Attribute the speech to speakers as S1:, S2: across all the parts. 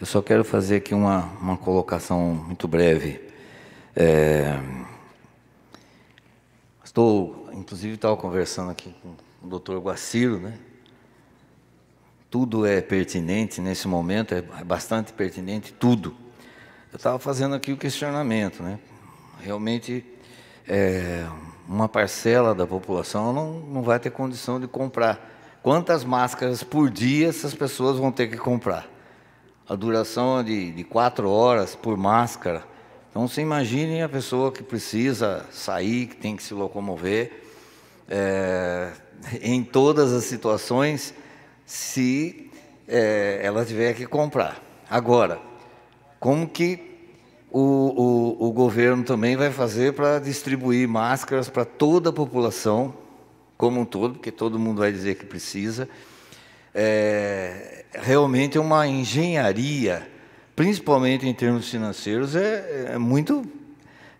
S1: Eu só quero fazer aqui uma, uma colocação muito breve. É... Estou, inclusive, estava conversando aqui com o doutor Guaciro, né? Tudo é pertinente nesse momento, é, é bastante pertinente, tudo. Eu estava fazendo aqui o questionamento, né? Realmente, é, uma parcela da população não, não vai ter condição de comprar. Quantas máscaras por dia essas pessoas vão ter que comprar? a duração é de, de quatro horas por máscara. Então, se imagine a pessoa que precisa sair, que tem que se locomover, é, em todas as situações, se é, ela tiver que comprar. Agora, como que o, o, o governo também vai fazer para distribuir máscaras para toda a população, como um todo, porque todo mundo vai dizer que precisa, é, realmente uma engenharia, principalmente em termos financeiros, é, é muito,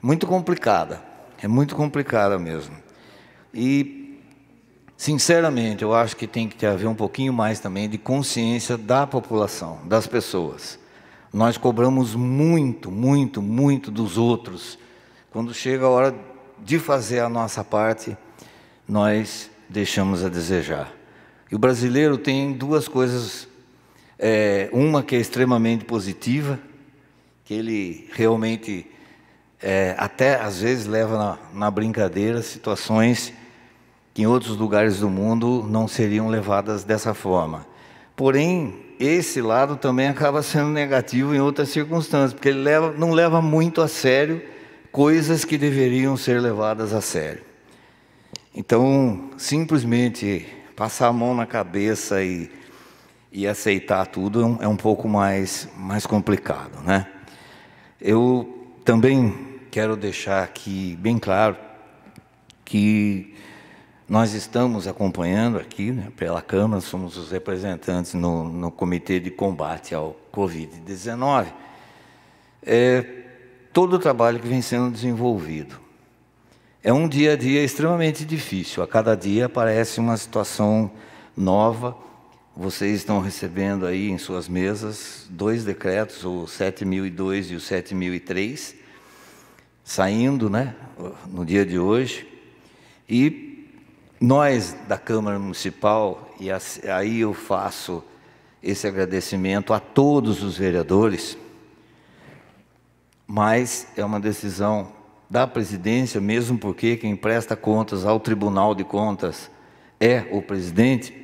S1: muito complicada. É muito complicada mesmo. E, sinceramente, eu acho que tem que haver um pouquinho mais também de consciência da população, das pessoas. Nós cobramos muito, muito, muito dos outros. Quando chega a hora de fazer a nossa parte, nós deixamos a desejar. E o brasileiro tem duas coisas: é, uma que é extremamente positiva, que ele realmente, é, até às vezes, leva na, na brincadeira situações que em outros lugares do mundo não seriam levadas dessa forma. Porém, esse lado também acaba sendo negativo em outras circunstâncias, porque ele leva, não leva muito a sério coisas que deveriam ser levadas a sério. Então, simplesmente passar a mão na cabeça e, e aceitar tudo é, é um pouco mais, mais complicado, né? Eu também quero deixar aqui bem claro que nós estamos acompanhando aqui né, pela Câmara, somos os representantes no, no Comitê de Combate ao Covid-19, é, todo o trabalho que vem sendo desenvolvido. É um dia a dia extremamente difícil. A cada dia aparece uma situação nova. Vocês estão recebendo aí em suas mesas dois decretos, o 7002 e o 7003, saindo né, no dia de hoje. E nós da Câmara Municipal, e aí eu faço esse agradecimento a todos os vereadores, mas é uma decisão da presidência, mesmo porque quem presta contas ao Tribunal de Contas é o presidente,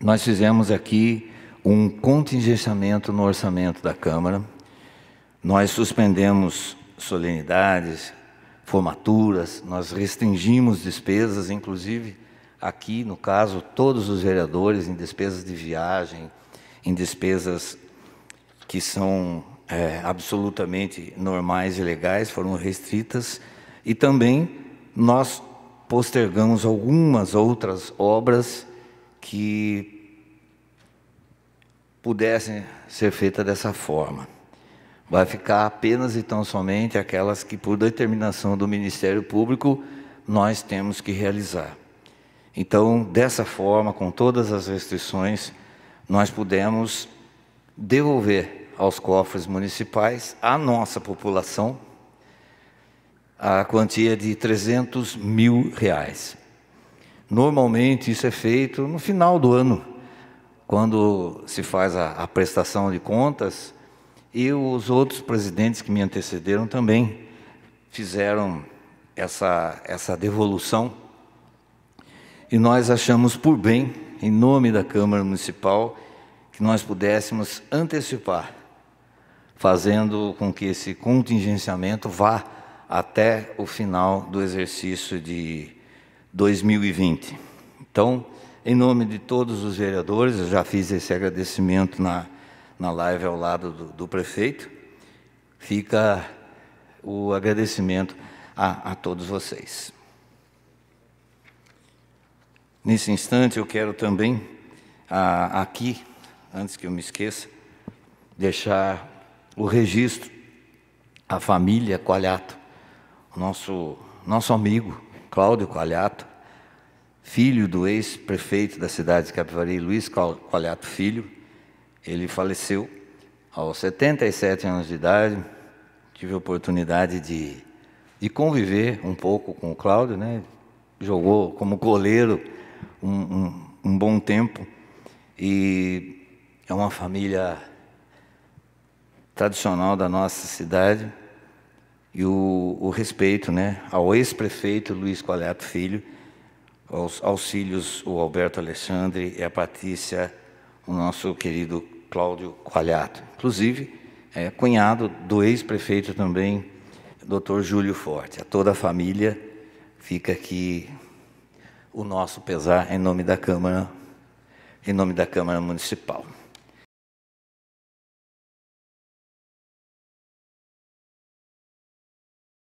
S1: nós fizemos aqui um contingenciamento no orçamento da Câmara. Nós suspendemos solenidades, formaturas, nós restringimos despesas, inclusive aqui, no caso, todos os vereadores em despesas de viagem, em despesas que são é, absolutamente normais e legais, foram restritas, e também nós postergamos algumas outras obras que pudessem ser feitas dessa forma. Vai ficar apenas e tão somente aquelas que, por determinação do Ministério Público, nós temos que realizar. Então, dessa forma, com todas as restrições, nós pudemos devolver aos cofres municipais, à nossa população, a quantia de 300 mil reais. Normalmente isso é feito no final do ano, quando se faz a, a prestação de contas, e os outros presidentes que me antecederam também fizeram essa, essa devolução. E nós achamos por bem, em nome da Câmara Municipal, que nós pudéssemos antecipar fazendo com que esse contingenciamento vá até o final do exercício de 2020. Então, em nome de todos os vereadores, eu já fiz esse agradecimento na, na live ao lado do, do prefeito, fica o agradecimento a, a todos vocês. Nesse instante, eu quero também, a, aqui, antes que eu me esqueça, deixar o registro, a família Qualhato, o nosso, nosso amigo Cláudio Qualhato, filho do ex-prefeito da cidade de Capivari, Luiz Qualhato Filho, ele faleceu aos 77 anos de idade. Tive a oportunidade de, de conviver um pouco com o Cláudio, né? jogou como goleiro um, um, um bom tempo e é uma família tradicional da nossa cidade e o, o respeito né, ao ex-prefeito Luiz Qualiato Filho, aos auxílios o Alberto Alexandre e a Patrícia, o nosso querido Cláudio Qualiato. Inclusive, é, cunhado do ex-prefeito também, Dr. Júlio Forte. A toda a família fica aqui o nosso pesar em nome da Câmara, em nome da Câmara Municipal.